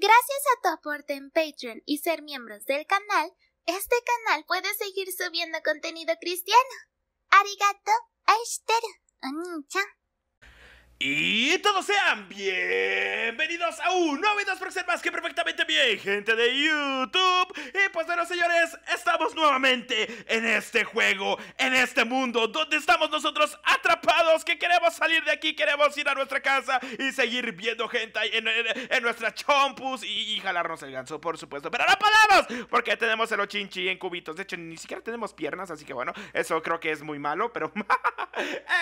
Gracias a tu aporte en Patreon y ser miembros del canal, este canal puede seguir subiendo contenido cristiano. Arigato, aishiteru, y todos sean bienvenidos a un nuevo video por ser más que perfectamente bien, gente de YouTube. Y pues bueno, señores, estamos nuevamente en este juego, en este mundo, donde estamos nosotros atrapados, que queremos salir de aquí, queremos ir a nuestra casa y seguir viendo gente en, nuestra chompus y, jalarnos el ganso, por supuesto. Pero no paramos porque tenemos el ochinchi en cubitos. De hecho, ni siquiera tenemos piernas, así que bueno, eso creo que es muy malo, pero...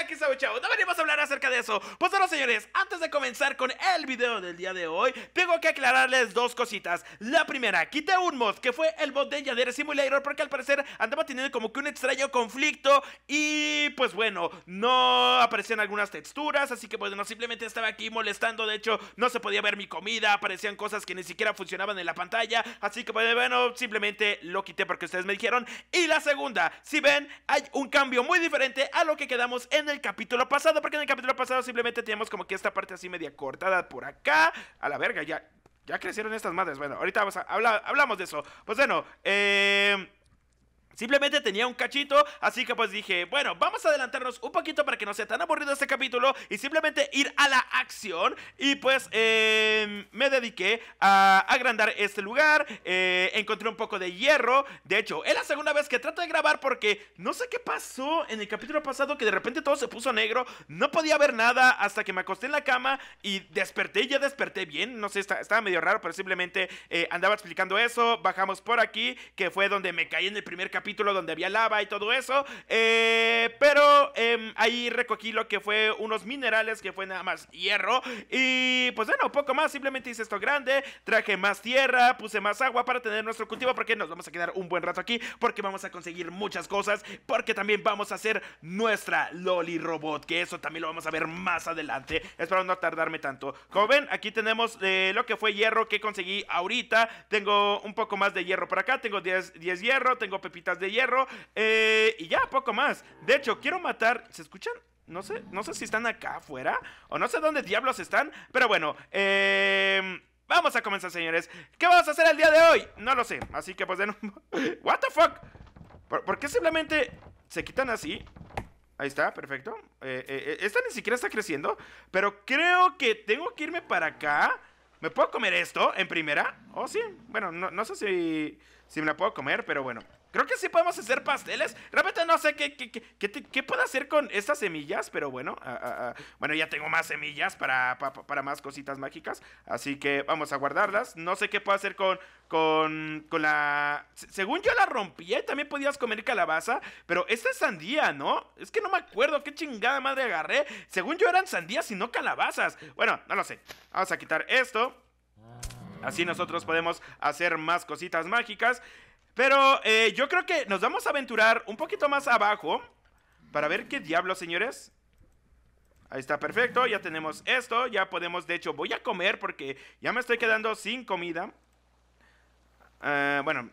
Aquí está chavo, no venimos a hablar acerca de eso. Hola pues señores, antes de comenzar con el video del día de hoy Tengo que aclararles dos cositas La primera, quité un mod que fue el mod de Yadere Simulator Porque al parecer andaba teniendo como que un extraño conflicto Y pues bueno, no aparecían algunas texturas Así que pues bueno, simplemente estaba aquí molestando De hecho, no se podía ver mi comida Aparecían cosas que ni siquiera funcionaban en la pantalla Así que pues bueno, simplemente lo quité porque ustedes me dijeron Y la segunda, si ven, hay un cambio muy diferente a lo que quedamos en el capítulo pasado Porque en el capítulo pasado simplemente teníamos como que esta parte así media cortada por acá. A la verga, ya, ya crecieron estas madres. Bueno, ahorita vamos a, hablamos de eso. Pues bueno, eh... Simplemente tenía un cachito, así que pues dije, bueno, vamos a adelantarnos un poquito para que no sea tan aburrido este capítulo y simplemente ir a la acción. Y pues em, me dediqué a agrandar este lugar, eh, encontré un poco de hierro. De hecho, es la segunda vez que trato de grabar porque no sé qué pasó en el capítulo pasado que de repente todo se puso negro, no podía ver nada hasta que me acosté en la cama y desperté, ya desperté bien, no sé, estaba medio raro, pero simplemente eh, andaba explicando eso, bajamos por aquí, que fue donde me caí en el primer capítulo capítulo donde había lava y todo eso. Eh, pero em, ahí recogí lo que fue unos minerales, que fue nada más hierro. Y pues bueno, poco más. Simplemente hice esto grande. Traje más tierra, puse más agua para tener nuestro cultivo. Porque nos vamos a quedar un buen rato aquí. Porque vamos a conseguir muchas cosas. Porque también vamos a hacer nuestra Loli Robot. Que eso también lo vamos a ver más adelante. Espero no tardarme tanto. Como ven, aquí tenemos eh, lo que fue hierro que conseguí ahorita. Tengo un poco más de hierro por acá. Tengo 10, 10 hierro. Tengo pepitas de Hierro. Eh, y ya, poco más. De hecho, quiero matar. ¿Se escuchan? No sé, no sé si están acá afuera o no sé dónde diablos están, pero bueno, em, vamos a comenzar, señores. ¿Qué vamos a hacer el día de hoy? No lo sé, así que pues de nuevo... ¿What the fuck? ¿Por, qué simplemente se quitan así? Ahí está, perfecto. Eh, eh, eh, esta ni siquiera está creciendo, pero creo que tengo que irme para acá. ¿Me puedo comer esto en primera? o oh, sí. Bueno, no, no sé si, si me la puedo comer, pero bueno. Creo que sí podemos hacer pasteles. Realmente no sé qué, qué, puedo hacer con estas semillas, pero bueno, bueno, ya tengo más semillas para, para, más cositas mágicas. Así que vamos a guardarlas. No sé qué puedo hacer con, con, con la... Según yo la rompí también podías comer calabaza, pero esta es sandía, ¿no? Es que no me acuerdo qué chingada madre agarré. Según yo eran sandías y no calabazas. Bueno, no lo sé. Vamos a quitar esto. Así nosotros podemos hacer más cositas mágicas. Pero eh, yo creo que nos vamos a aventurar un poquito más abajo para ver qué diablos, señores. Ahí está, perfecto, ya tenemos esto, ya podemos, de hecho, voy a comer porque ya me estoy quedando sin comida. Eh, bueno,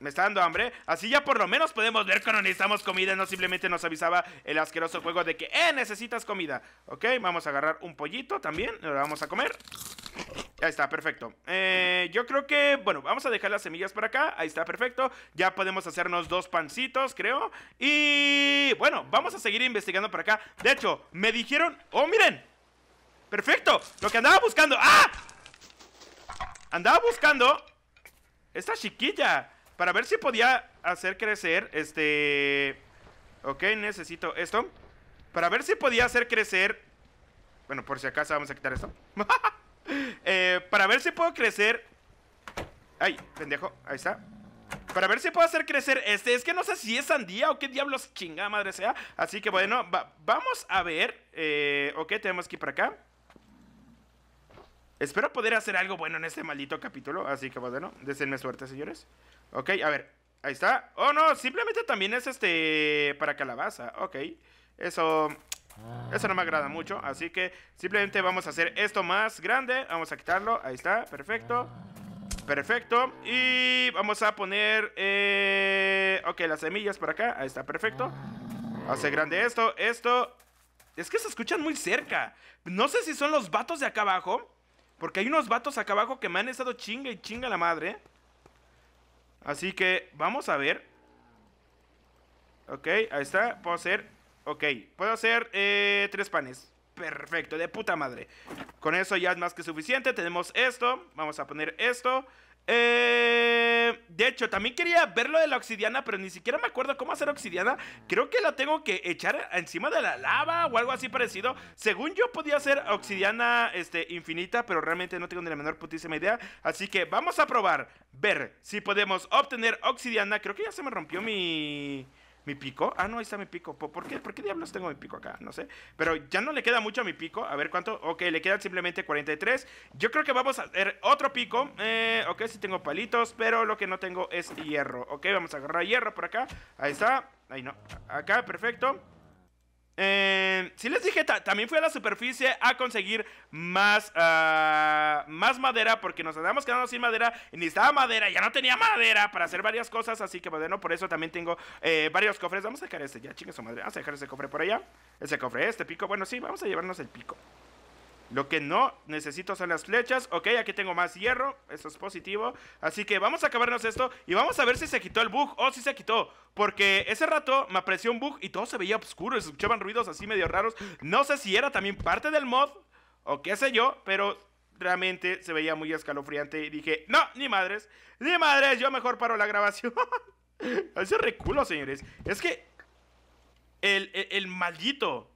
me está dando hambre. Así ya por lo menos podemos ver cuando necesitamos comida. No simplemente nos avisaba el asqueroso juego de que, eh, necesitas comida. Ok, vamos a agarrar un pollito también. Lo vamos a comer. Ahí está, perfecto. Eh, yo creo que, bueno, vamos a dejar las semillas para acá. Ahí está, perfecto. Ya podemos hacernos dos pancitos, creo. Y bueno, vamos a seguir investigando para acá. De hecho, me dijeron... ¡Oh, miren! ¡Perfecto! Lo que andaba buscando... ¡Ah! Andaba buscando esta chiquilla para ver si podía hacer crecer este... Ok, necesito esto. Para ver si podía hacer crecer... Bueno, por si acaso vamos a quitar esto. Eh, para ver si puedo crecer. Ay, pendejo, ahí está. Para ver si puedo hacer crecer este. Es que no sé si es sandía o qué diablos chingada madre sea. Así que bueno, vamos a ver. Eh, ok, tenemos que ir para acá. Espero poder hacer algo bueno en este maldito capítulo. Así que bueno, deseenme suerte, señores. Ok, a ver. Ahí está. Oh, no, simplemente también es este. Para calabaza. Ok. Eso. Eso no me agrada mucho, así que simplemente vamos a hacer esto más grande. Vamos a quitarlo, ahí está, perfecto. Perfecto, y vamos a poner, eh, ok, las semillas por acá, ahí está, perfecto. Hace grande esto, esto. Es que se escuchan muy cerca. No sé si son los vatos de acá abajo, porque hay unos vatos acá abajo que me han estado chinga y chinga la madre. Así que vamos a ver. Ok, ahí está, puedo hacer Ok, puedo hacer eh, tres panes. Perfecto, de puta madre. Con eso ya es más que suficiente. Tenemos esto. Vamos a poner esto. Eh, de hecho, también quería ver lo de la obsidiana, pero ni siquiera me acuerdo cómo hacer obsidiana. Creo que la tengo que echar encima de la lava o algo así parecido. Según yo podía hacer oxidiana este, infinita, pero realmente no tengo ni la menor putísima idea. Así que vamos a probar, ver si podemos obtener oxidiana. Creo que ya se me rompió mi mi pico. Ah, no, ahí está mi pico. ¿Por qué? ¿Por qué diablos tengo mi pico acá? No sé. Pero ya no le queda mucho a mi pico. A ver cuánto. Ok, le quedan simplemente 43. Yo creo que vamos a hacer otro pico. Eh, ok, sí tengo palitos, pero lo que no tengo es hierro. Ok, vamos a agarrar hierro por acá. Ahí está. Ahí no. Acá, perfecto. Eh, si les dije, también fui a la superficie a conseguir más, ah, más madera porque nos habíamos quedando sin madera. Y necesitaba madera, ya no tenía madera para hacer varias cosas. Así que bueno, por eso también tengo eh, varios cofres. Vamos a dejar este ya, chingue su madre. Vamos a dejar ese cofre por allá. Ese cofre, este pico. Bueno, sí, vamos a llevarnos el pico. Lo que no necesito son las flechas. Ok, aquí tengo más hierro. Eso es positivo. Así que vamos a acabarnos esto. Y vamos a ver si se quitó el bug. o oh, si se quitó. Porque ese rato me apareció un bug y todo se veía oscuro. escuchaban ruidos así medio raros. No sé si era también parte del mod. O qué sé yo. Pero realmente se veía muy escalofriante. Y dije, no, ni madres. Ni madres. Yo mejor paro la grabación. ese reculo, señores. Es que... El, el, el maldito...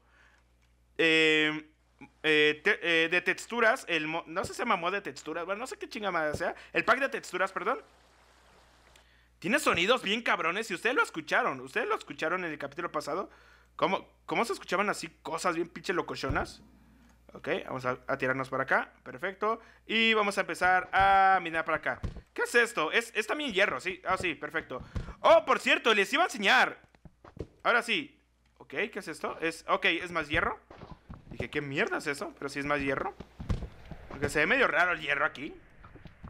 Eh eh, eh, de texturas, el no sé si se mod de texturas, bueno, no sé qué chingada sea, el pack de texturas, perdón. Tiene sonidos bien cabrones y ustedes lo escucharon, ustedes lo escucharon en el capítulo pasado. ¿Cómo, cómo se escuchaban así cosas bien pinche locochonas? Ok, vamos a, tirarnos para acá, perfecto. Y vamos a empezar a mirar para acá. ¿Qué es esto? Es, también hierro, sí, ah, sí, perfecto. Oh, por cierto, les iba a enseñar. Ahora sí. Ok, ¿qué es esto? Es, ok, es más hierro. Dije, ¿qué mierda es eso? Pero si es más hierro. Porque se ve medio raro el hierro aquí.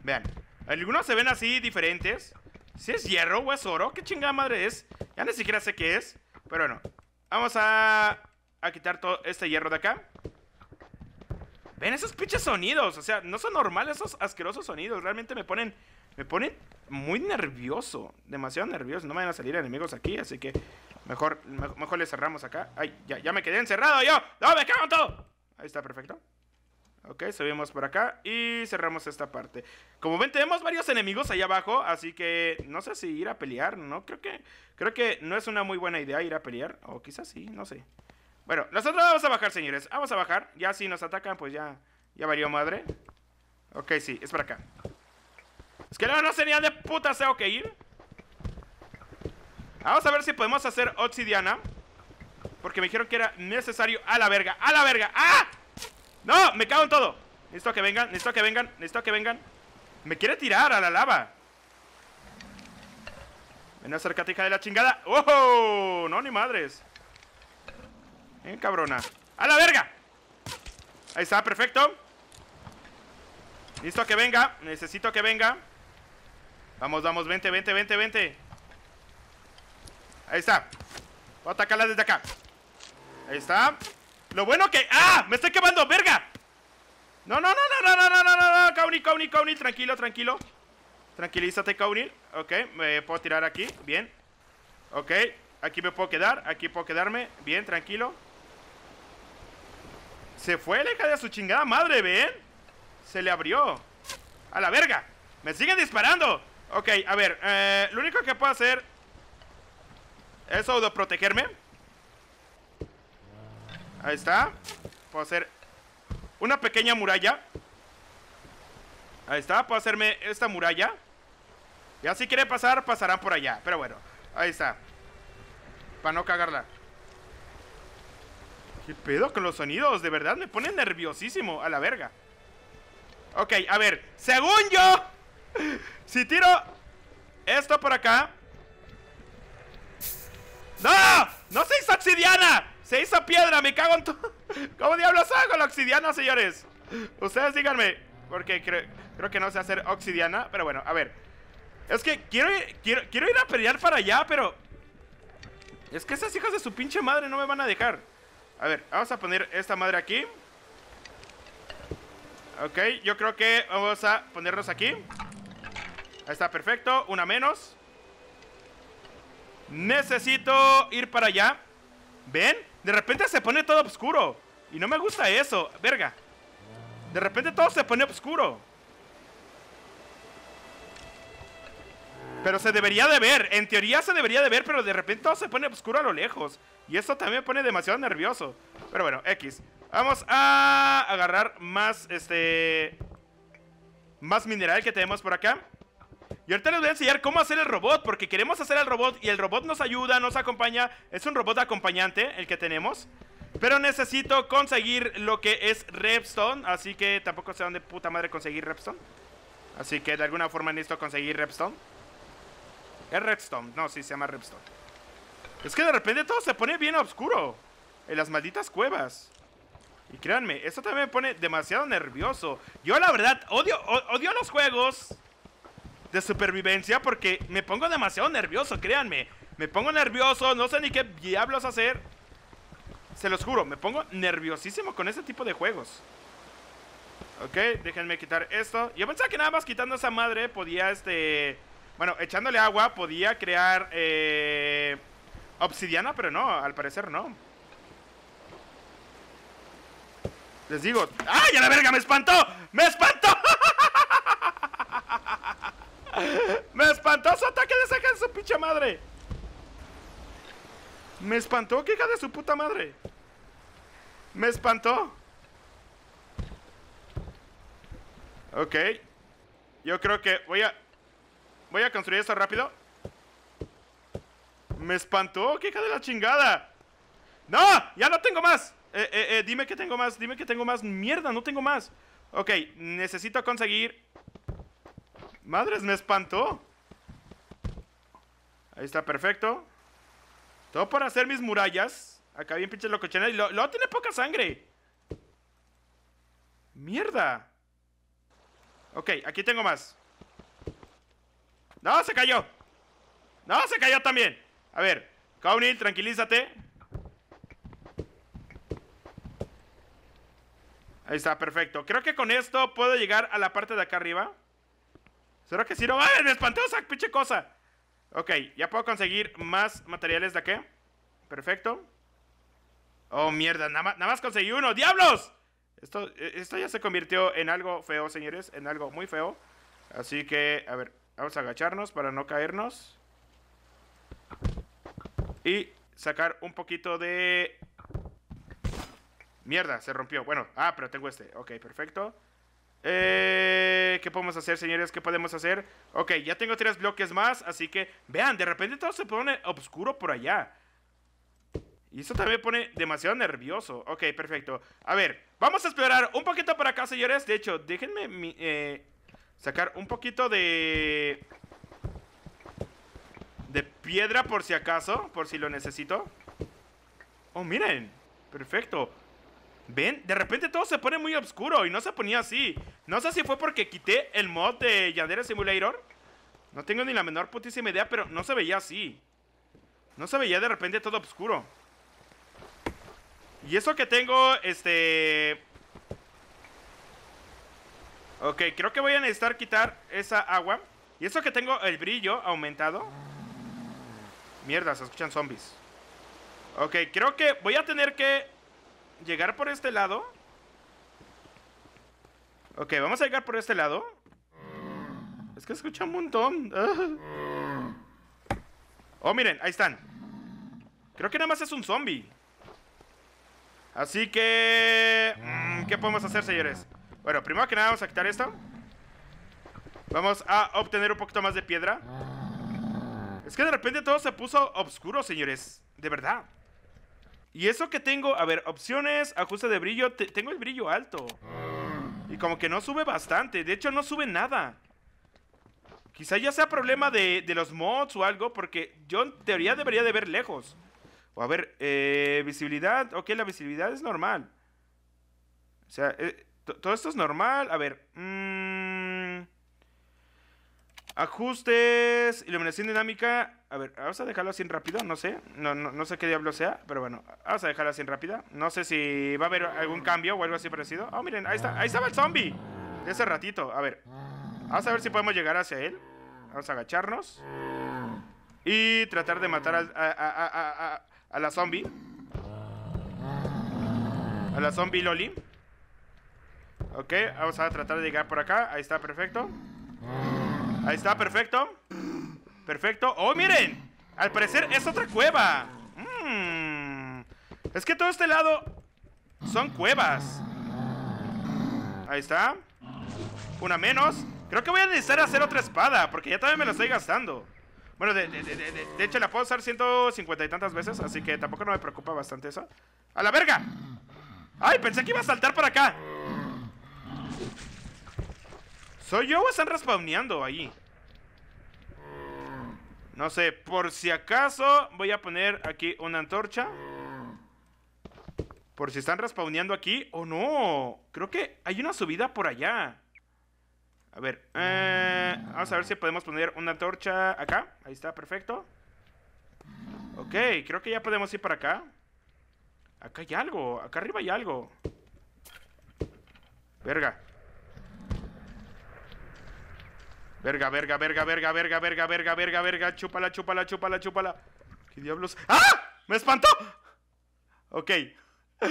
Vean, algunos se ven así diferentes. Si es hierro o es oro, ¿qué chingada madre es? Ya ni siquiera sé qué es. Pero bueno, vamos a, a quitar todo este hierro de acá. Ven esos pinches sonidos. O sea, no son normales esos asquerosos sonidos. Realmente me ponen. Me ponen muy nervioso. Demasiado nervioso. No me van a salir enemigos aquí. Así que Mejor, mejor le cerramos acá. Ay, ya, ya me quedé encerrado yo. ¡No, me cago todo! Ahí está, perfecto. Ok, subimos por acá y cerramos esta parte. Como ven, tenemos varios enemigos ahí abajo, así que no sé si ir a pelear, ¿no? Creo que, creo que no es una muy buena idea ir a pelear, o quizás sí, no sé. Bueno, nosotros vamos a bajar, señores, vamos a bajar. Ya si nos atacan, pues ya, ya valió madre. Ok, sí, es por acá. Es que no, no sería de puta, tengo que ir. Vamos a ver si podemos hacer obsidiana. Porque me dijeron que era necesario ¡A la verga! ¡A la verga! ¡Ah! ¡No! ¡Me cago en todo! Necesito que vengan, necesito que vengan, necesito que vengan Me quiere tirar a la lava Ven, acércate, hija de la chingada ¡Oh! No, ni madres En eh, cabrona ¡A la verga! Ahí está, perfecto Listo que venga, necesito que venga Vamos, vamos, vente, vente, vente, vente Ahí está. Voy a atacarla desde acá. Ahí está. Lo bueno que... ¡Ah! ¡Me estoy quemando! ¡Verga! No, no, no, no, no, no, no, no, no. Kauni, Kauni, Kauni. Tranquilo, tranquilo. Tranquilízate, Kauni. Ok, me puedo tirar aquí. Bien. Ok, aquí me puedo quedar. Aquí puedo quedarme. Bien, tranquilo. Se fue leja de su chingada madre, ¿ven? Se le abrió. ¡A la verga! ¡Me siguen disparando! Ok, a ver. Eh, lo único que puedo hacer eso de protegerme. Ahí está. Puedo hacer una pequeña muralla. Ahí está. Puedo hacerme esta muralla. Y así quiere pasar, pasarán por allá. Pero bueno, ahí está. Para no cagarla. ¿Qué pedo con los sonidos? De verdad, me pone nerviosísimo a la verga. Ok, a ver. Según yo, si tiro esto por acá, ¡No! ¡No se hizo obsidiana! ¡Se hizo piedra! ¡Me cago en todo! ¿Cómo diablos hago la obsidiana, señores? Ustedes díganme Porque creo que no sé hacer obsidiana Pero bueno, a ver Es que quiero, quiero, quiero ir a pelear para allá, pero Es que esas hijas de su pinche madre no me van a dejar A ver, vamos a poner esta madre aquí Ok, yo creo que vamos a ponernos aquí Ahí está, perfecto Una menos Necesito ir para allá. ¿Ven? De repente se pone todo oscuro. Y no me gusta eso. Verga. De repente todo se pone oscuro. Pero se debería de ver. En teoría se debería de ver, pero de repente todo se pone oscuro a lo lejos. Y eso también me pone demasiado nervioso. Pero bueno, X. Vamos a agarrar más, este... Más mineral que tenemos por acá. Y ahorita les voy a enseñar cómo hacer el robot, porque queremos hacer el robot y el robot nos ayuda, nos acompaña. Es un robot acompañante el que tenemos. Pero necesito conseguir lo que es Redstone, así que tampoco sé dónde puta madre conseguir Redstone. Así que de alguna forma necesito conseguir Repstone Es Redstone, no, sí, se llama Redstone. Es que de repente todo se pone bien oscuro. En las malditas cuevas. Y créanme, esto también me pone demasiado nervioso. Yo la verdad odio, odio los juegos de supervivencia porque me pongo demasiado nervioso, créanme. Me pongo nervioso, no sé ni qué diablos hacer. Se los juro, me pongo nerviosísimo con este tipo de juegos. Ok, déjenme quitar esto. Yo pensaba que nada más quitando esa madre podía, este... Bueno, echándole agua podía crear eh, obsidiana, pero no, al parecer no. Les digo... ¡Ay, a la verga! ¡Me espantó! ¡Me espantó! Me espantó su ataque de esa de su pinche madre. Me espantó, que hija de su puta madre. Me espantó. Ok. Yo creo que voy a... Voy a construir esto rápido. Me espantó, que hija de la chingada. ¡No! ¡Ya no tengo más! Eh, eh, eh, dime que tengo más, dime que tengo más. Mierda, no tengo más. Ok, necesito conseguir Madres, me espantó. Ahí está, perfecto. Todo para hacer mis murallas. Acá bien pinche locochena. Y lo tiene poca sangre. Mierda. Ok, aquí tengo más. No, se cayó. No, se cayó también. A ver, Kaunil, tranquilízate. Ahí está, perfecto. Creo que con esto puedo llegar a la parte de acá arriba. ¿Será que si No, ¡Ay, me espanteo esa pinche cosa! Ok, ya puedo conseguir más materiales de aquí. Perfecto. Oh, mierda, nada más, nada más conseguí uno. ¡Diablos! Esto, eh, esto ya se convirtió en algo feo, señores. En algo muy feo. Así que, a ver, vamos a agacharnos para no caernos. Y sacar un poquito de... Mierda, se rompió. Bueno, ah, pero tengo este. Ok, perfecto. Eh, ¿Qué podemos hacer, señores? ¿Qué podemos hacer? Ok, ya tengo tres bloques más, así que vean, de repente todo se pone oscuro por allá. Y eso también pone demasiado nervioso. Ok, perfecto. A ver, vamos a explorar un poquito por acá, señores. De hecho, déjenme eh, sacar un poquito de... De piedra por si acaso, por si lo necesito. Oh, miren. Perfecto. ¿Ven? De repente todo se pone muy oscuro y no se ponía así. No sé si fue porque quité el mod de Yandere Simulator. No tengo ni la menor putísima idea, pero no se veía así. No se veía de repente todo oscuro. Y eso que tengo, este... Ok, creo que voy a necesitar quitar esa agua. Y eso que tengo el brillo aumentado. Mierda, se escuchan zombies. Ok, creo que voy a tener que llegar por este lado. Ok, vamos a llegar por este lado. Es que escucha un montón. Ah. Oh, miren, ahí están. Creo que nada más es un zombie. Así que... Mm, ¿Qué podemos hacer, señores? Bueno, primero que nada vamos a quitar esto. Vamos a obtener un poquito más de piedra. Es que de repente todo se puso oscuro, señores. De verdad. Y eso que tengo, a ver, opciones, ajuste de brillo. tengo el brillo alto. Y como que no sube bastante. De hecho, no sube nada. Quizá ya sea problema de, los mods o algo, porque yo en teoría debería de ver lejos. O a ver, eh, visibilidad. Ok, la visibilidad es normal. O sea, eh, todo esto es normal. A ver. Mm, Ajustes, iluminación dinámica. A ver, vamos a dejarlo así en rápido, no sé. No, sé qué diablo sea, pero bueno, vamos a dejarlo así en rápida. No sé si va a haber algún cambio o algo así parecido. Oh, miren, ahí está, ahí estaba el zombie. De hace ratito, a ver. Vamos a ver si podemos llegar hacia él. Vamos a agacharnos. Y tratar de matar a, a la zombie. A la zombie Loli. Ok, vamos a tratar de llegar por acá. Ahí está, perfecto. Ahí está, perfecto. Perfecto. ¡Oh, miren! Al parecer es otra cueva. Mm. Es que todo este lado son cuevas. Ahí está. Una menos. Creo que voy a necesitar hacer otra espada, porque ya también me la estoy gastando. Bueno, de, hecho la puedo usar 150 y tantas veces, así que tampoco no me preocupa bastante eso. ¡A la verga! ¡Ay, pensé que iba a saltar por acá! ¿Soy yo o están respawneando ahí? No sé, por si acaso voy a poner aquí una antorcha. Por si están respawneando aquí. O no! Creo que hay una subida por allá. A ver, eh, vamos a ver si podemos poner una antorcha acá. Ahí está, perfecto. Ok, creo que ya podemos ir para acá. Acá hay algo, acá arriba hay algo. Verga. Verga, verga, verga, verga, verga, verga, verga, verga, verga. Chúpala, chúpala, chúpala, chúpala. ¿Qué diablos? ¡Ah! ¡Me espantó! Ok.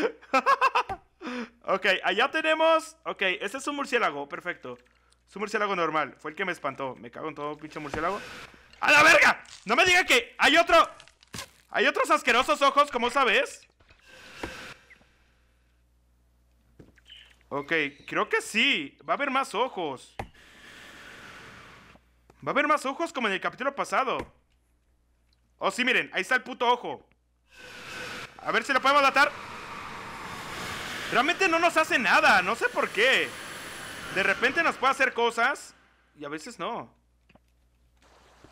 ok, allá tenemos. Ok, ese es un murciélago, perfecto. Es un murciélago normal. Fue el que me espantó. Me cago en todo, pinche murciélago. ¡A la verga! ¡No me diga que hay otro! ¡Hay otros asquerosos ojos, ¿cómo sabes! Ok, creo que sí. Va a haber más ojos. Va a haber más ojos como en el capítulo pasado. Oh, sí, miren, ahí está el puto ojo. A ver si lo podemos matar. Realmente no nos hace nada, no sé por qué. De repente nos puede hacer cosas y a veces no.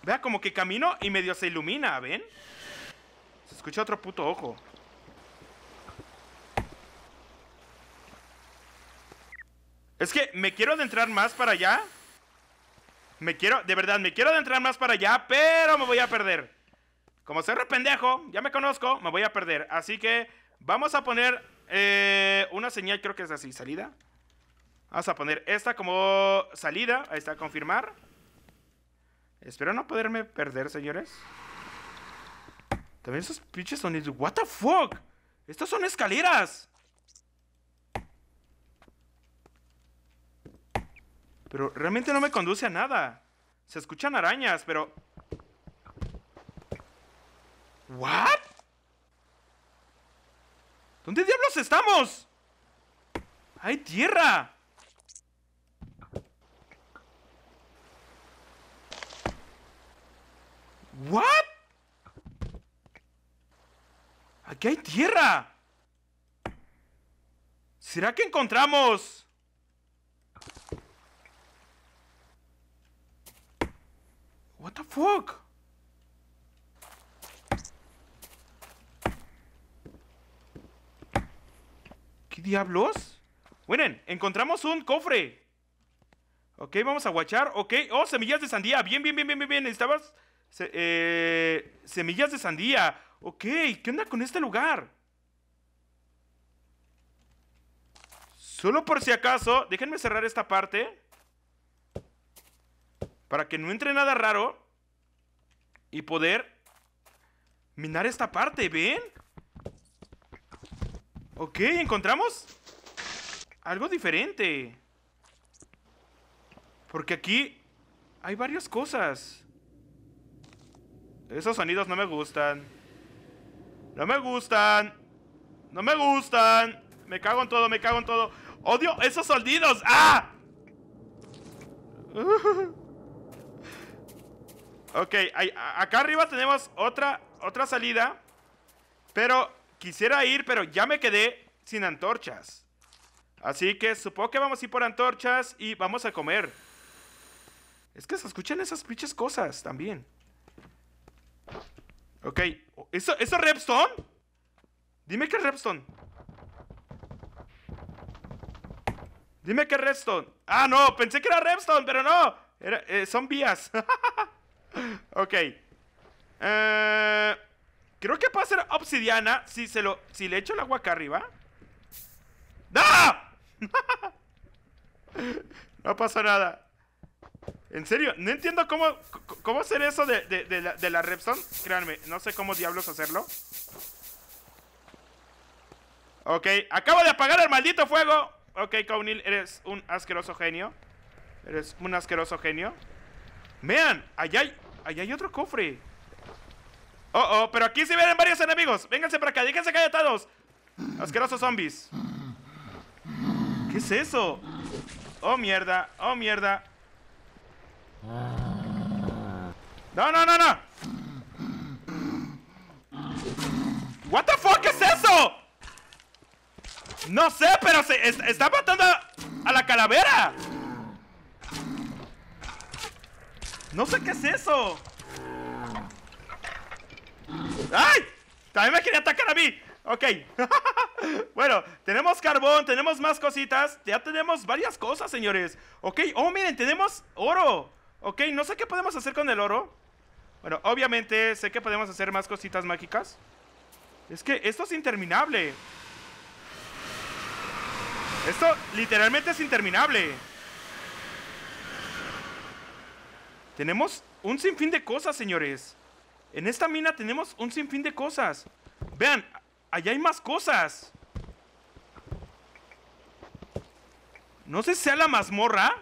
Vea, como que camino y medio se ilumina, ¿ven? Se escucha otro puto ojo. Es que me quiero adentrar más para allá. Me quiero, de verdad, me quiero adentrar más para allá, pero me voy a perder. Como soy pendejo, ya me conozco, me voy a perder. Así que vamos a poner eh, una señal, creo que es así, salida. Vamos a poner esta como salida. Ahí está, confirmar. Espero no poderme perder, señores. También esos pinches sonidos. ¿What the fuck? Estas son escaleras. Pero realmente no me conduce a nada. Se escuchan arañas, pero... ¿What? ¿Dónde diablos estamos? ¡Hay tierra! ¿What? ¡Aquí hay tierra! ¿Será que encontramos What the fuck? ¿Qué diablos? Bueno, encontramos un cofre. Ok, vamos a guachar. Ok, oh, semillas de sandía. Bien, bien, bien, bien, bien. Estabas. eh, semillas de sandía. Ok, ¿qué onda con este lugar? Solo por si acaso, déjenme cerrar esta parte para que no entre nada raro y poder minar esta parte, ¿ven? Ok, encontramos algo diferente. Porque aquí hay varias cosas. Esos sonidos no me gustan. No me gustan. No me gustan. Me cago en todo, me cago en todo. Odio esos sonidos. ¡Ah! Ok, acá arriba tenemos otra, otra salida. Pero quisiera ir, pero ya me quedé sin antorchas. Así que supongo que vamos a ir por antorchas y vamos a comer. Es que se escuchan esas pinches cosas también. Ok. ¿Eso, ¿eso es Repstone? Dime que es Repstone. Dime que es Redstone. Ah, no, pensé que era Redstone, pero no. Eh, son vías. Ok. Eh, creo que puede ser obsidiana si, se lo, si le echo el agua acá arriba. ¡No! no pasó nada. En serio, no entiendo cómo, cómo hacer eso de, la, de la Créanme, no sé cómo diablos hacerlo. Ok, acabo de apagar el maldito fuego. Ok, Kaunil, eres un asqueroso genio. Eres un asqueroso genio. Vean, allá hay Allá hay otro cofre. Oh, oh, pero aquí se vienen varios enemigos. Vénganse para acá, déjense callatados. Asquerosos zombies. ¿Qué es eso? Oh, mierda. Oh, mierda. No, no, no, no. What the fuck es eso? No sé, pero se está matando a la calavera. No sé qué es eso. ¡Ay! También me quería atacar a mí. Ok. bueno, tenemos carbón, tenemos más cositas. Ya tenemos varias cosas, señores. Ok. Oh, miren, tenemos oro. Ok, no sé qué podemos hacer con el oro. Bueno, obviamente sé que podemos hacer más cositas mágicas. Es que esto es interminable. Esto literalmente es interminable. Tenemos un sinfín de cosas, señores. En esta mina tenemos un sinfín de cosas. Vean, allá hay más cosas. No sé si sea la mazmorra.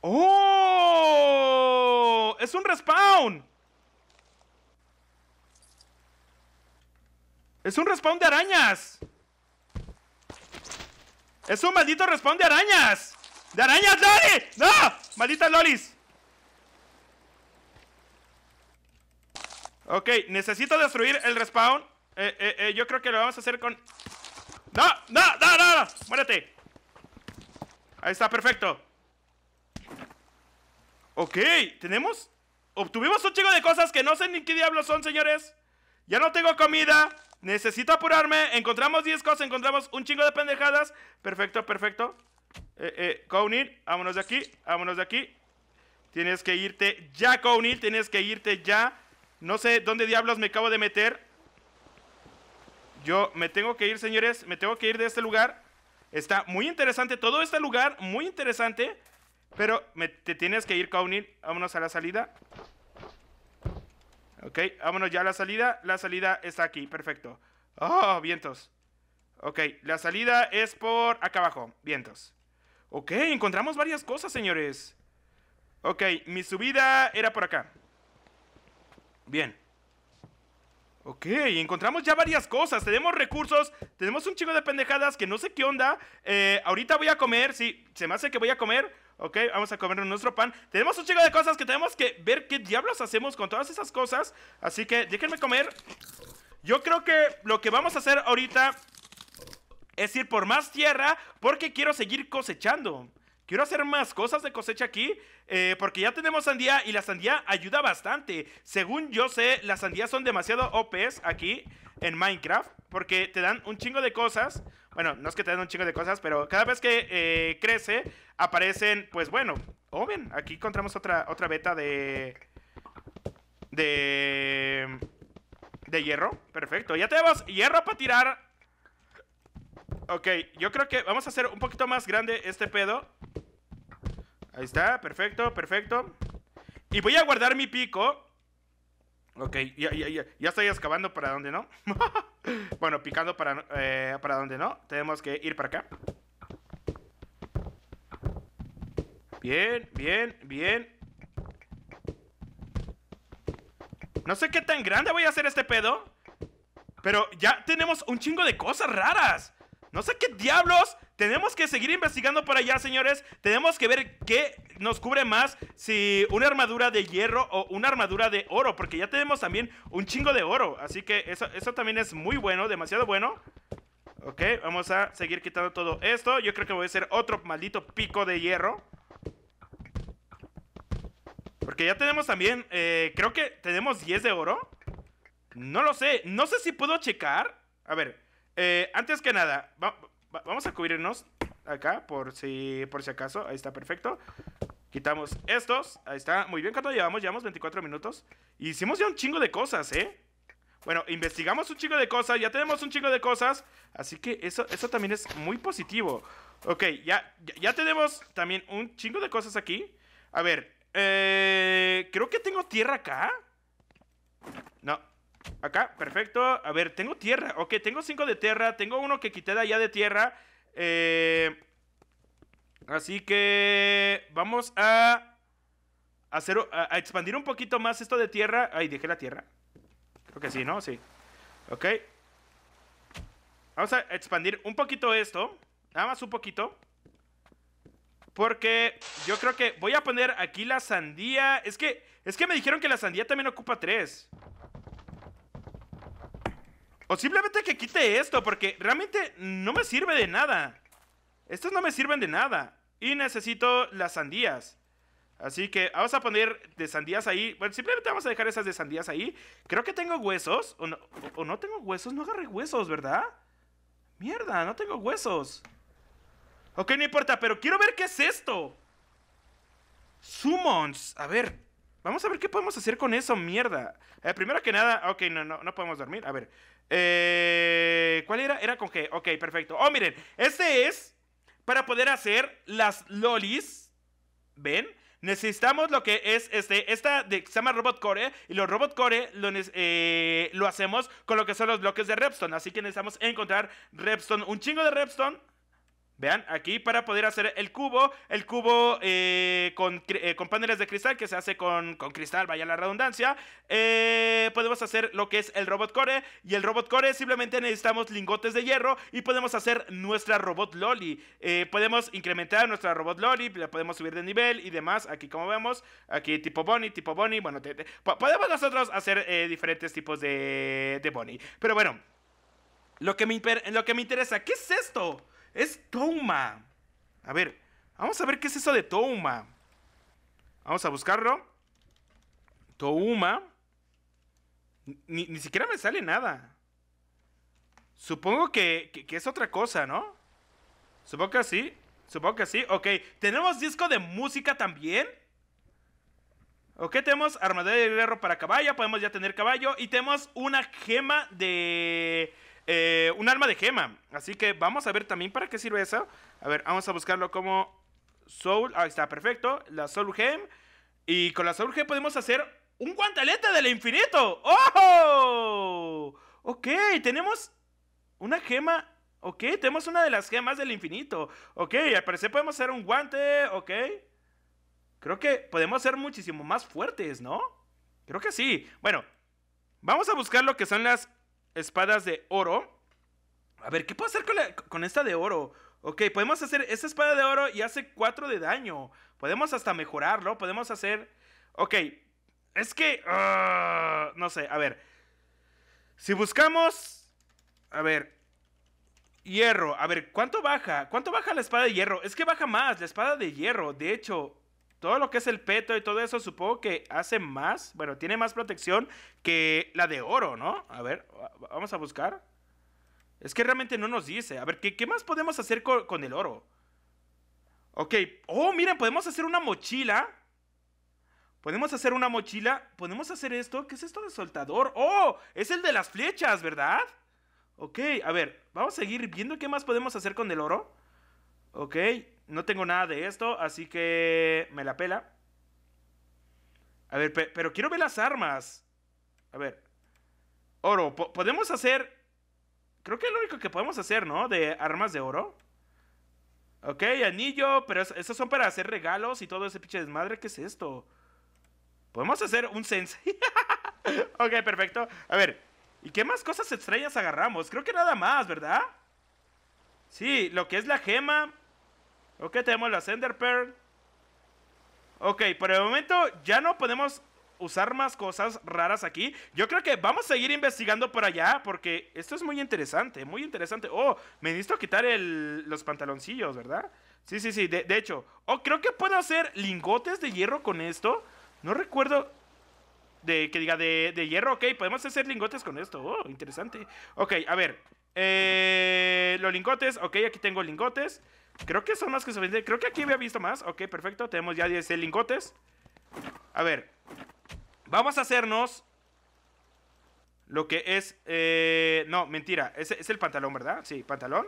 ¡Oh! ¡Es un respawn! ¡Es un respawn de arañas! ¡Es un maldito respawn de arañas! ¡De arañas, Loli! ¡No! ¡Malditas Lolis! Ok, necesito destruir el respawn. Eh, eh, eh, yo creo que lo vamos a hacer con... ¡No! ¡No! ¡No! ¡No! no! ¡Muérete! Ahí está, perfecto. Ok, ¿tenemos? Obtuvimos un chingo de cosas que no sé ni qué diablos son, señores. Ya no tengo comida. Necesito apurarme. Encontramos 10 cosas, encontramos un chingo de pendejadas. Perfecto, perfecto eh, eh vámonos de aquí, vámonos de aquí. Tienes que irte ya, Kaunil. tienes que irte ya. No sé dónde diablos me acabo de meter. Yo me tengo que ir, señores, me tengo que ir de este lugar. Está muy interesante todo este lugar, muy interesante. Pero te tienes que ir, Kaunil. Vámonos a la salida. Ok, vámonos ya a la salida. La salida está aquí, perfecto. Oh, vientos. Ok, la salida es por acá abajo, vientos. Ok, encontramos varias cosas, señores. Ok, mi subida era por acá. Bien. Ok, encontramos ya varias cosas. Tenemos recursos, tenemos un chico de pendejadas que no sé qué onda. Eh, ahorita voy a comer, sí, se me hace que voy a comer. Ok, vamos a comer nuestro pan. Tenemos un chico de cosas que tenemos que ver qué diablos hacemos con todas esas cosas. Así que déjenme comer. Yo creo que lo que vamos a hacer ahorita es ir por más tierra porque quiero seguir cosechando. Quiero hacer más cosas de cosecha aquí eh, porque ya tenemos sandía y la sandía ayuda bastante. Según yo sé, las sandías son demasiado OPs aquí en Minecraft porque te dan un chingo de cosas. Bueno, no es que te den un chingo de cosas, pero cada vez que eh, crece aparecen, pues bueno, oven oh, aquí encontramos otra, otra beta de... De... De hierro, perfecto. Ya tenemos hierro para tirar Ok, yo creo que vamos a hacer un poquito más grande este pedo. Ahí está, perfecto, perfecto. Y voy a guardar mi pico. Ok, ya, estoy excavando para donde no. bueno, picando para, eh, para donde no. Tenemos que ir para acá. Bien, bien, bien. No sé qué tan grande voy a hacer este pedo. Pero ya tenemos un chingo de cosas raras. No sé qué diablos. Tenemos que seguir investigando por allá, señores. Tenemos que ver qué nos cubre más. Si una armadura de hierro o una armadura de oro. Porque ya tenemos también un chingo de oro. Así que eso, también es muy bueno. Demasiado bueno. Ok, vamos a seguir quitando todo esto. Yo creo que voy a hacer otro maldito pico de hierro. Porque ya tenemos también... Eh, creo que tenemos 10 de oro. No lo sé. No sé si puedo checar. A ver, eh, antes que nada, vamos a cubrirnos acá por si, por si acaso. Ahí está, perfecto. Quitamos estos. Ahí está. Muy bien, ¿cuánto llevamos? Llevamos 24 minutos. Hicimos ya un chingo de cosas, ¿eh? Bueno, investigamos un chingo de cosas. Ya tenemos un chingo de cosas. Así que eso, eso también es muy positivo. Ok, ya, ya, ya tenemos también un chingo de cosas aquí. A ver, eh, creo que tengo tierra acá. No, Acá, perfecto. A ver, tengo tierra. Ok, tengo cinco de tierra. Tengo uno que quité de allá de tierra. Eh, así que vamos a hacer a, expandir un poquito más esto de tierra. Ay, dejé la tierra. Creo que sí, ¿no? Sí. Ok. Vamos a expandir un poquito esto. Nada más un poquito. Porque yo creo que voy a poner aquí la sandía. Es que, es que me dijeron que la sandía también ocupa tres. O simplemente que quite esto, porque realmente no me sirve de nada. Estos no me sirven de nada. Y necesito las sandías. Así que vamos a poner de sandías ahí. Bueno, simplemente vamos a dejar esas de sandías ahí. Creo que tengo huesos. O no, tengo huesos. No agarré huesos, ¿verdad? Mierda, no tengo huesos. Ok, no importa, pero quiero ver qué es esto. Summons. A ver. Vamos a ver qué podemos hacer con eso, mierda. Eh, primero que nada, ok, no, no, no podemos dormir. A ver, eh, ¿Cuál era? Era con G. Ok, perfecto. Oh, miren, este es para poder hacer las lolis. ¿Ven? Necesitamos lo que es este, esta de, se llama Robot Core. Y los Robot Core lo, eh, hacemos con lo que son los bloques de Repstone, Así que necesitamos encontrar Repstone, un chingo de Repstone Vean, aquí para poder hacer el cubo, el cubo eh, eh, con, paneles de cristal que se hace con, cristal, vaya la redundancia, eh, podemos hacer lo que es el robot core y el robot core simplemente necesitamos lingotes de hierro y podemos hacer nuestra robot loli. podemos incrementar nuestra robot loli, la podemos subir de nivel y demás, aquí como vemos, aquí tipo Bonnie, tipo Bonnie, bueno, podemos nosotros hacer diferentes tipos de, de Pero bueno, lo que, me, lo que me interesa, ¿qué es esto? es Touma. A ver, vamos a ver qué es eso de Touma. Vamos a buscarlo. Touma. Ni, siquiera me sale nada. Supongo que, es otra cosa, ¿no? Supongo que sí. Supongo que sí. Ok, tenemos disco de música también. Ok, tenemos armadura de hierro para caballo. Podemos ya tener caballo. Y tenemos una gema de eh, un arma de gema. Así que vamos a ver también para qué sirve eso. A ver, vamos a buscarlo como Soul. Ahí está, perfecto. La Soul Gem. Y con la Soul Gem podemos hacer un guantelete del infinito. ¡Oh! Ok, tenemos una gema. Ok, tenemos una de las gemas del infinito. Ok, al parecer podemos hacer un guante. Ok. Creo que podemos ser muchísimo más fuertes, ¿no? Creo que sí. Bueno, vamos a buscar lo que son las espadas de oro. A ver, ¿qué puedo hacer con, esta de oro? Ok, podemos hacer esta espada de oro y hace 4 de daño. Podemos hasta mejorarlo. Podemos hacer... Ok, es que... Ah, no sé, a ver. Si buscamos... A ver. Hierro. A ver, ¿cuánto baja? ¿Cuánto baja la espada de hierro? Es que baja más la espada de hierro. De hecho, todo lo que es el peto y todo eso, supongo que hace más, bueno, tiene más protección que la de oro, ¿no? A ver, vamos a buscar. Es que realmente no nos dice. A ver, ¿qué, qué más podemos hacer con, con el oro? Ok, oh, miren, podemos hacer una mochila. Podemos hacer una mochila. Podemos hacer esto. ¿Qué es esto de soltador? Oh, es el de las flechas, ¿verdad? Ok, a ver, vamos a seguir viendo qué más podemos hacer con el oro. Ok, no tengo nada de esto, así que me la pela. A ver, pero quiero ver las armas. A ver. Oro, podemos hacer... Creo que es lo único que podemos hacer, ¿no? De armas de oro. Ok, anillo, pero esos son para hacer regalos y todo ese pinche desmadre. ¿Qué es esto? Podemos hacer un sense. ok, perfecto. A ver, ¿y qué más cosas extrañas agarramos? Creo que nada más, ¿verdad? Sí, lo que es la gema, Ok, tenemos la Sender Pearl. Ok, por el momento ya no podemos usar más cosas raras aquí. Yo creo que vamos a seguir investigando por allá porque esto es muy interesante, muy interesante. Oh, me necesito quitar los pantaloncillos, ¿verdad? Sí, sí, sí, de, hecho. Oh, creo que puedo hacer lingotes de hierro con esto. No recuerdo de que diga de, de hierro. Ok, podemos hacer lingotes con esto. Oh, interesante. Ok, a ver. Eh, los lingotes. Ok, aquí tengo lingotes. Creo que son más que suficientes. Creo que aquí había visto más. Ok, perfecto. Tenemos ya 10 lingotes. A ver. Vamos a hacernos lo que es... Eh, no, mentira. Es, el pantalón, ¿verdad? Sí, pantalón.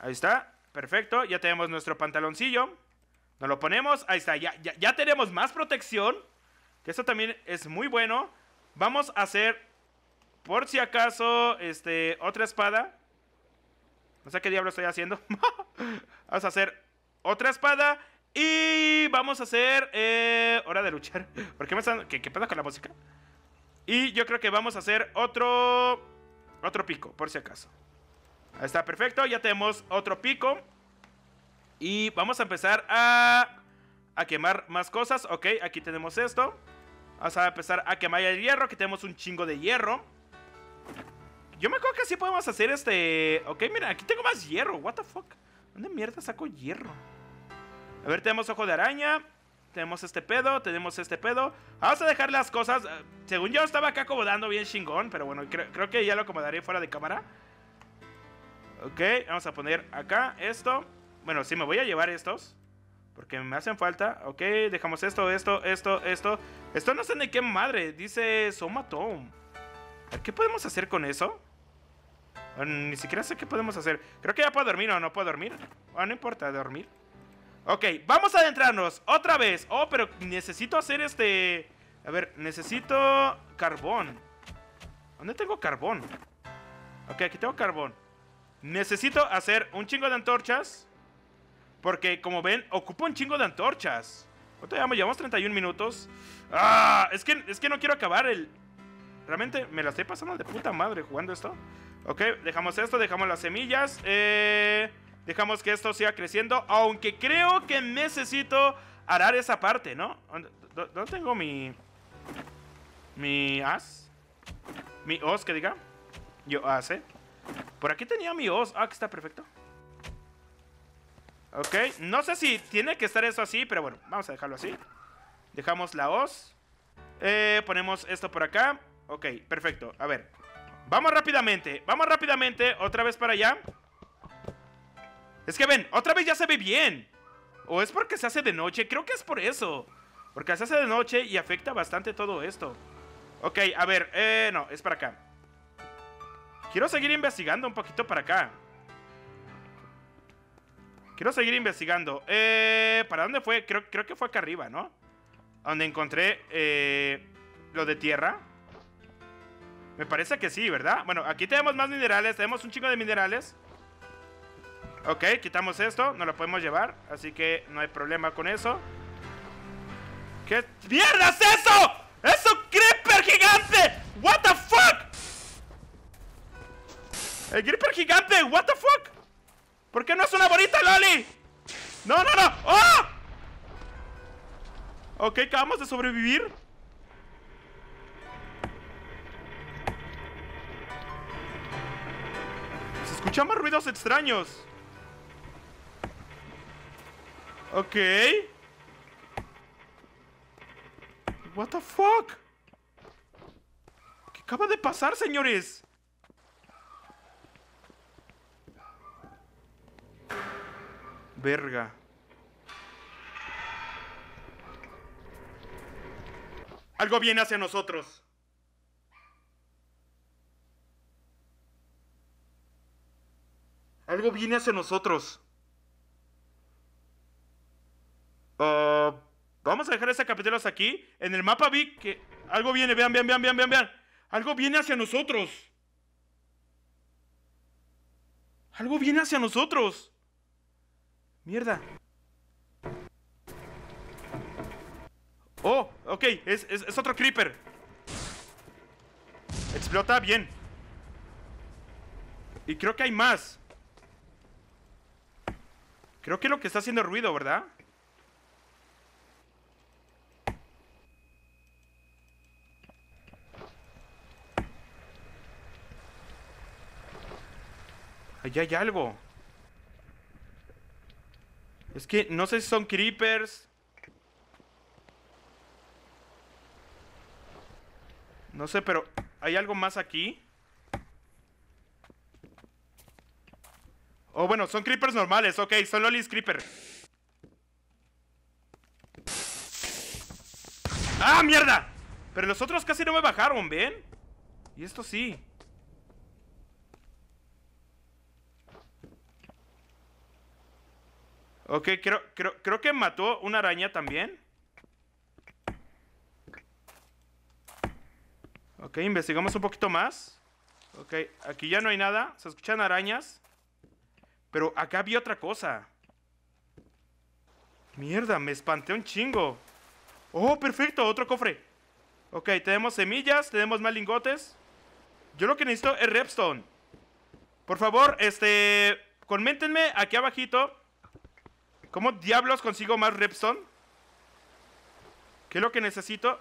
Ahí está. Perfecto. Ya tenemos nuestro pantaloncillo. Nos lo ponemos. Ahí está. Ya, ya, ya tenemos más protección. Que esto también es muy bueno. Vamos a hacer, por si acaso, este, otra espada. No sé qué diablo estoy haciendo. vamos a hacer otra espada. Y vamos a hacer... Eh, hora de luchar. ¿Por qué me están...? con la música? Y yo creo que vamos a hacer otro... Otro pico, por si acaso. Ahí está, perfecto. Ya tenemos otro pico. Y vamos a empezar a... quemar más cosas. Ok, aquí tenemos esto. Vamos a empezar a quemar el hierro, que tenemos un chingo de hierro. Yo me acuerdo que así podemos hacer este. Ok, mira, aquí tengo más hierro. What the fuck? ¿Dónde mierda saco hierro? A ver, tenemos ojo de araña. Tenemos este pedo, tenemos este pedo. Vamos a dejar las cosas. Eh, según yo estaba acá acomodando bien chingón, pero bueno, creo, que ya lo acomodaré fuera de cámara. Ok, vamos a poner acá esto. Bueno, sí, me voy a llevar estos. Porque me hacen falta. Ok, dejamos esto, esto, esto, esto. Esto no sé ni qué madre. Dice Somatome. ¿Qué podemos hacer con eso? Ni siquiera sé qué podemos hacer. Creo que ya puedo dormir o no puedo dormir. Ah, no importa, dormir. Ok, vamos a adentrarnos otra vez. Oh, pero necesito hacer este... A ver, necesito carbón. ¿Dónde tengo carbón? Ok, aquí tengo carbón. Necesito hacer un chingo de antorchas. Porque, como ven, ocupo un chingo de antorchas. ¿Cuánto llevamos? Llevamos 31 minutos. ¡Ah! Es que, es que no quiero acabar el... Realmente me la estoy pasando de puta madre jugando esto. Ok, dejamos esto, dejamos las semillas. Eh, dejamos que esto siga creciendo. Aunque creo que necesito arar esa parte, ¿no? ¿Dónde tengo mi... Mi as? Mi os, que diga. Yo as, ¿eh? Por aquí tenía mi os. Ah, que está perfecto. Ok, no sé si tiene que estar eso así, pero bueno, vamos a dejarlo así. Dejamos la os. Eh, ponemos esto por acá. Ok, perfecto. A ver, Vamos rápidamente, vamos rápidamente Otra vez para allá Es que ven, otra vez ya se ve bien O es porque se hace de noche Creo que es por eso Porque se hace de noche y afecta bastante todo esto Ok, a ver, eh, no, es para acá Quiero seguir investigando un poquito para acá Quiero seguir investigando eh, ¿Para dónde fue? Creo, creo que fue acá arriba, ¿no? Donde encontré eh, lo de tierra me parece que sí, ¿verdad? Bueno, aquí tenemos más minerales. Tenemos un chingo de minerales. Ok, quitamos esto. No lo podemos llevar. Así que no hay problema con eso. ¿Qué mierda es eso? ¡Es un creeper gigante! ¡What the fuck! ¡El creeper gigante! ¡What the fuck! ¿Por qué no es una bonita, Loli? ¡No, no, no! ¡Oh! Ok, acabamos de sobrevivir. Escuchamos ruidos extraños. Ok. What the fuck? ¿Qué acaba de pasar, señores? Verga. Algo viene hacia nosotros. Algo viene hacia nosotros. Ah, vamos a dejar ese capítulo hasta aquí. En el mapa vi que algo viene. Vean, vean, vean, vean, vean, Algo viene hacia nosotros. Algo viene hacia nosotros. Mierda. Oh, ok. es otro creeper. Explota bien. Y creo que hay más. Creo que lo que está haciendo ruido, ¿verdad? Allá hay algo. Es que no sé si son creepers. No sé, pero hay algo más aquí. Oh, bueno, son creepers normales, ok, Solo lolis creeper. ¡Ah, mierda! Pero los otros casi no me bajaron, ¿ven? Y esto sí. Ok, creo, creo que mató una araña también. Ok, investigamos un poquito más. Ok, aquí ya no hay nada. Se escuchan arañas. Pero acá vi otra cosa. Mierda, me espanté un chingo. Oh, perfecto, otro cofre. Ok, tenemos semillas, tenemos más lingotes. Yo lo que necesito es Repstone Por favor, este... Coméntenme aquí abajito. ¿Cómo diablos consigo más Repstone? ¿Qué es lo que necesito?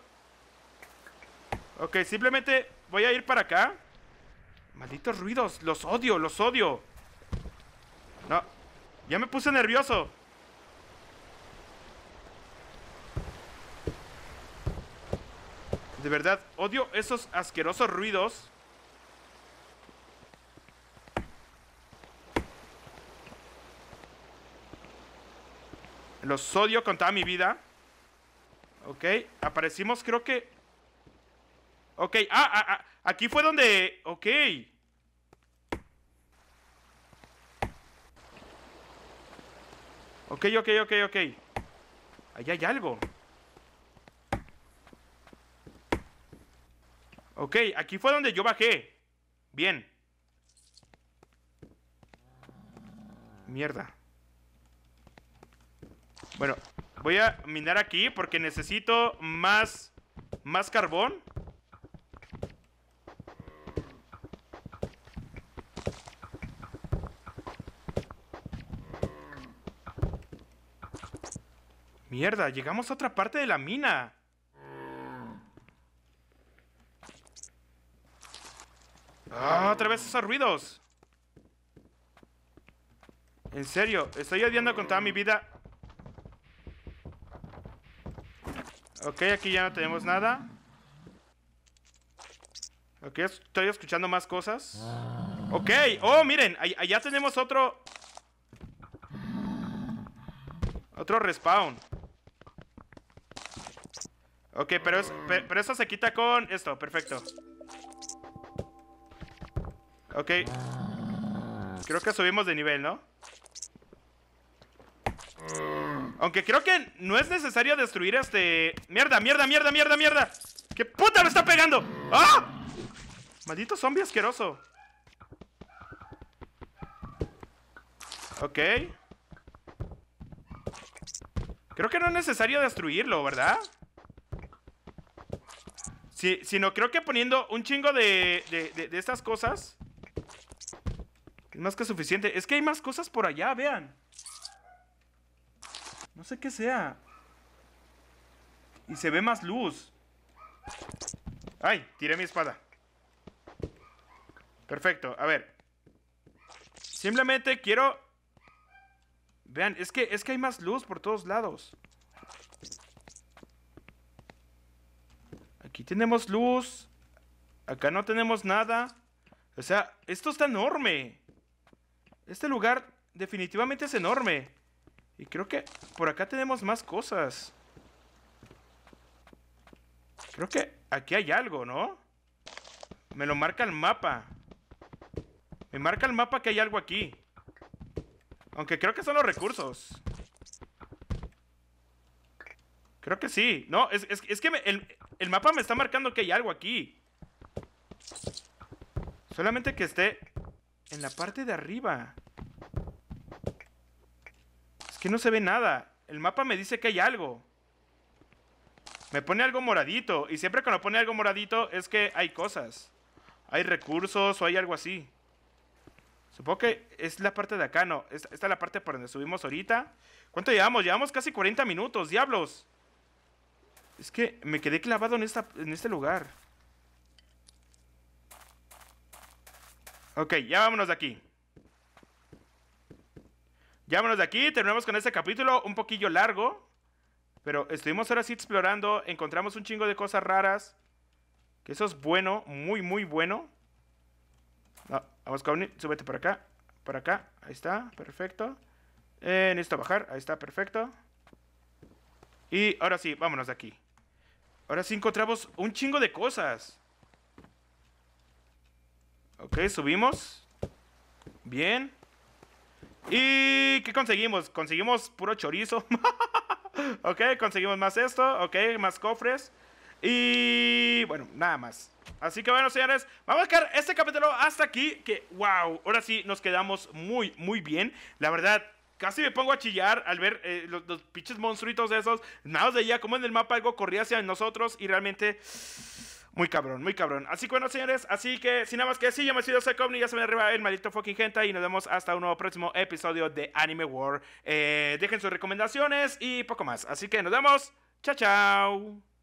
Ok, simplemente voy a ir para acá. Malditos ruidos, los odio, los odio. No. Ya me puse nervioso. De verdad, odio esos asquerosos ruidos. Los odio con toda mi vida. Ok, aparecimos creo que... Ok, ah, ah, ah aquí fue donde... Ok. Ok, ok, ok, ok. Allá hay algo. Ok, aquí fue donde yo bajé. Bien. Mierda. Bueno, voy a minar aquí porque necesito más, más carbón. Mierda, llegamos a otra parte de la mina. Ah, otra vez esos ruidos. En serio, estoy odiando con toda mi vida. Ok, aquí ya no tenemos nada. Ok, estoy escuchando más cosas. Ok, oh, miren, allá tenemos otro... Otro respawn. Ok, pero, eso pero esto se quita con esto, perfecto. Ok. Creo que subimos de nivel, ¿no? Aunque creo que no es necesario destruir este... ¡Mierda, mierda, mierda, mierda, mierda! ¡Qué puta me está pegando! ¡Ah! Maldito zombie asqueroso. Ok. Creo que no es necesario destruirlo, ¿verdad? sino creo que poniendo un chingo de, de, estas cosas. Es más que suficiente. Es que hay más cosas por allá, vean. No sé qué sea. Y se ve más luz. ¡Ay! Tiré mi espada. Perfecto, a ver. Simplemente quiero... Vean, es que, es que hay más luz por todos lados. Aquí tenemos luz. Acá no tenemos nada. O sea, esto está enorme. Este lugar definitivamente es enorme. Y creo que por acá tenemos más cosas. Creo que aquí hay algo, ¿no? Me lo marca el mapa. Me marca el mapa que hay algo aquí. Aunque creo que son los recursos. Creo que sí. No, es, que me, el mapa me está marcando que hay algo aquí. Solamente que esté en la parte de arriba. Es que no se ve nada. El mapa me dice que hay algo. Me pone algo moradito. Y siempre que cuando pone algo moradito es que hay cosas. Hay recursos o hay algo así. Supongo que es la parte de acá, ¿no? Esta, es la parte por donde subimos ahorita. ¿Cuánto llevamos? Llevamos casi 40 minutos, diablos. Es que me quedé clavado en, esta, en este lugar. Ok, ya vámonos de aquí. Ya vámonos de aquí. Terminamos con este capítulo un poquillo largo. Pero estuvimos ahora sí explorando. Encontramos un chingo de cosas raras. Que eso es bueno, muy, muy bueno. Ah, vamos, un súbete por acá. Por acá, ahí está, perfecto. Eh, necesito bajar, ahí está, perfecto. Y ahora sí, vámonos de aquí. Ahora sí encontramos un chingo de cosas. Ok, subimos. Bien. ¿Y qué conseguimos? Conseguimos puro chorizo. ok, conseguimos más esto. Ok, más cofres. Y bueno, nada más. Así que bueno, señores, vamos a dejar este capítulo hasta aquí. Que wow, ahora sí nos quedamos muy, muy bien. La verdad, Casi me pongo a chillar al ver eh, los, los, pinches monstruitos esos. Nada más veía como en el mapa algo corría hacia nosotros y realmente... Muy cabrón, muy cabrón. Así que bueno, señores, así que sin nada más que decir, yo me sido Secomni, ya se me arriba el maldito fucking gente y nos vemos hasta un nuevo próximo episodio de Anime War. Eh, dejen sus recomendaciones y poco más. Así que nos vemos. Chao, chao.